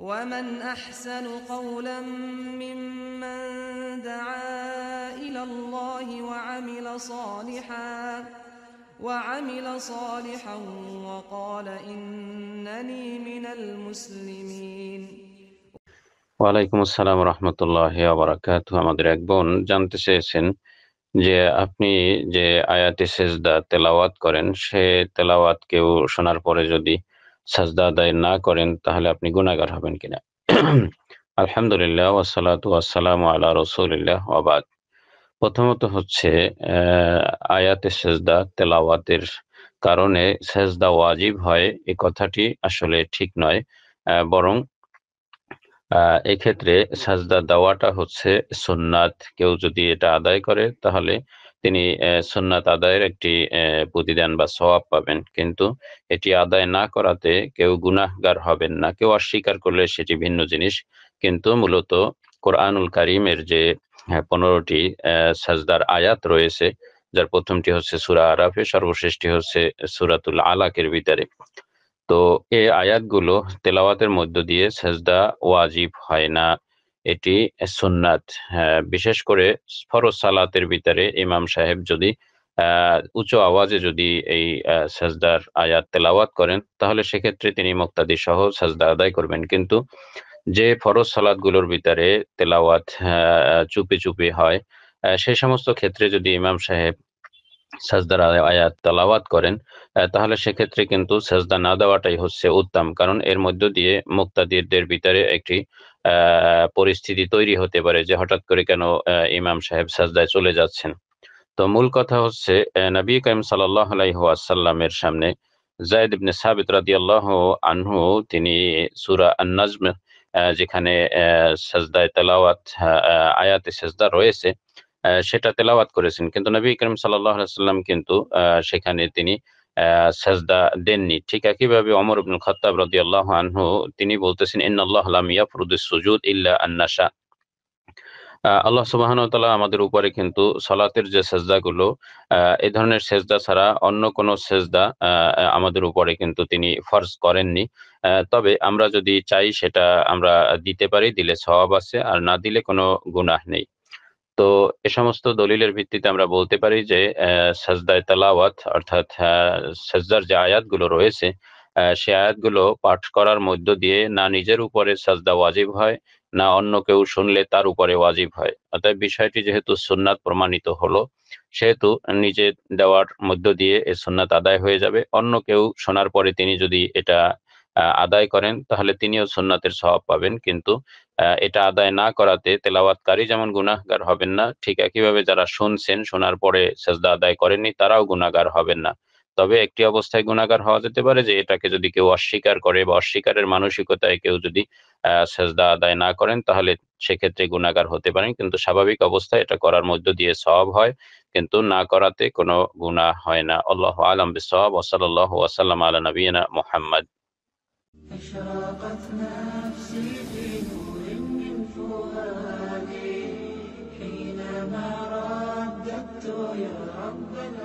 ومن احسن قولا ممن دعا الى الله وعمل صالحا وعمل صالحا وقال انني من المسلمين ওয়ালাইকুম আসসালাম রহমতুল্লাহ বারাকাত আমাদের এক বোন জানতে চেয়েছেন যে আপনি যে আয়াতি সেজদা তেলাওয়াত করেন সে তেলাওয়াত কেউ শোনার পরে যদি সাজদা আদায় না করেন তাহলে আপনি গুণাগার হবেন কিনা আলহামদুলিল্লাহ ওয়াসালাত ওয়াসালাম আল্লাহ রসুলিল্লাহ আবাদ প্রথমত হচ্ছে আয়াতে সেজদা তেলাওয়াতের কারণে সেজদা ওয়াজিব হয় এ কথাটি আসলে ঠিক নয় বরং এক্ষেত্রে সাজদা দেওয়াটা হচ্ছে সুন্নাত কেউ যদি এটা আদায় করে তাহলে তিনি সুন্নাত আদায়ের একটি প্রতিদান বা স্বভাব পাবেন কিন্তু এটি আদায় না করাতে কেউ গুনাহগার হবেন না কেউ অস্বীকার করলে সেটি ভিন্ন জিনিস কিন্তু মূলত কোরআনুল কারিমের যে পনেরোটি সাজদার আয়াত রয়েছে যার প্রথমটি হচ্ছে সুরা আরাফে সর্বশেষটি হচ্ছে সুরাতুল আলাকের ভিতরে তো এই আয়াতগুলো তেলাওয়াতের মধ্য দিয়ে সাজদা ওয়াজিব হয় না এটি সুন্নাত হ্যাঁ, বিশেষ করে ফরজ সালাতের ভিতরে ইমাম সাহেব যদি উঁচু আওয়াজে যদি এই সাজদার আয়াত তেলাওয়াত করেন তাহলে সেক্ষেত্রে তিনি মুক্তাদি সহ সাজদা আদায় করবেন কিন্তু যে ফরজ সালাদগুলোর ভিতরে তেলাওয়াত হ্যাঁ, চুপি চুপি হয় সেই সমস্ত ক্ষেত্রে যদি ইমাম সাহেব সাজদার আয়াত তালাওয়াত করেন তাহলে সেক্ষেত্রে কিন্তু সাজদা না দেওয়াটাই হচ্ছে উত্তম কারণ এর মধ্য দিয়ে মুক্তাদিরদের ভিতরে একটি পরিস্থিতি তৈরি হতে পারে যে হঠাৎ করে কেন ইমাম সাহেব সাজদায় চলে যাচ্ছেন তো মূল কথা হচ্ছে নবী কাইম সাল্লাহ আলাইহাসাল্লামের সামনে জায়দ ইবনে সাবিত রাদি আল্লাহ আনহু তিনি সুরা আন্নাজম যেখানে সাজদায় তেলাওয়াত আয়াতে সাজদা রয়েছে সেটা তেলাওয়াত করেছেন কিন্তু নবী করিম সাল্লাহ সাল্লাম কিন্তু সেখানে তিনি সেজদা দেননি ঠিক একইভাবে অমর ইবনুল খত্তাব আল্লাহ আনহু তিনি বলতেছেন আল্লাহ লাম ফরুদ সুজুদ ইল্লা আন্নাশা আল্লাহ সুবাহন তালা আমাদের উপরে কিন্তু সলাতের যে সেজদাগুলো এ ধরনের সেজদা ছাড়া অন্য কোনো সেজদা আমাদের উপরে কিন্তু তিনি ফর্জ করেননি তবে আমরা যদি চাই সেটা আমরা দিতে পারি দিলে সবাব আছে আর না দিলে কোনো গুনাহ নেই তো এ সমস্ত দলিলের ভিত্তিতে আমরা বলতে পারি যে সাজদায় তালাওয়াত অর্থাৎ সাজদার যে আয়াতগুলো রয়েছে সে আয়াতগুলো পাঠ করার মধ্য দিয়ে না নিজের উপরে সাজদা ওয়াজিব হয় না অন্য কেউ শুনলে তার উপরে ওয়াজিব হয় অতএব বিষয়টি যেহেতু সুন্নাত প্রমাণিত হলো সেহেতু নিজে দেওয়ার মধ্য দিয়ে এ সুন্নাত আদায় হয়ে যাবে অন্য কেউ শোনার পরে তিনি যদি এটা আদায় করেন তাহলে তিনিও সুন্নাতের স্বভাব পাবেন কিন্তু এটা আদায় না করাতে তেলাওয়াতকারী যেমন গুণাগার হবেন না ঠিক একইভাবে যারা শুনছেন শোনার পরে সেজদা আদায় করেননি তারাও গুণাগার হবেন না তবে একটি অবস্থায় গুণাগার হওয়া যেতে পারে যে এটাকে যদি কেউ অস্বীকার করে বা অস্বীকারের মানসিকতায় কেউ যদি সেজদা আদায় না করেন তাহলে সেক্ষেত্রে গুণাগার হতে পারেন কিন্তু স্বাভাবিক অবস্থায় এটা করার মধ্য দিয়ে সব হয় কিন্তু না করাতে কোনো গুণা হয় না আল্লাহ আলম বিসব ওসাল ওসাল্লাম আলা নবীনা মোহাম্মদ أشرقت نفسي في نور من فؤادي حينما رددت يا رب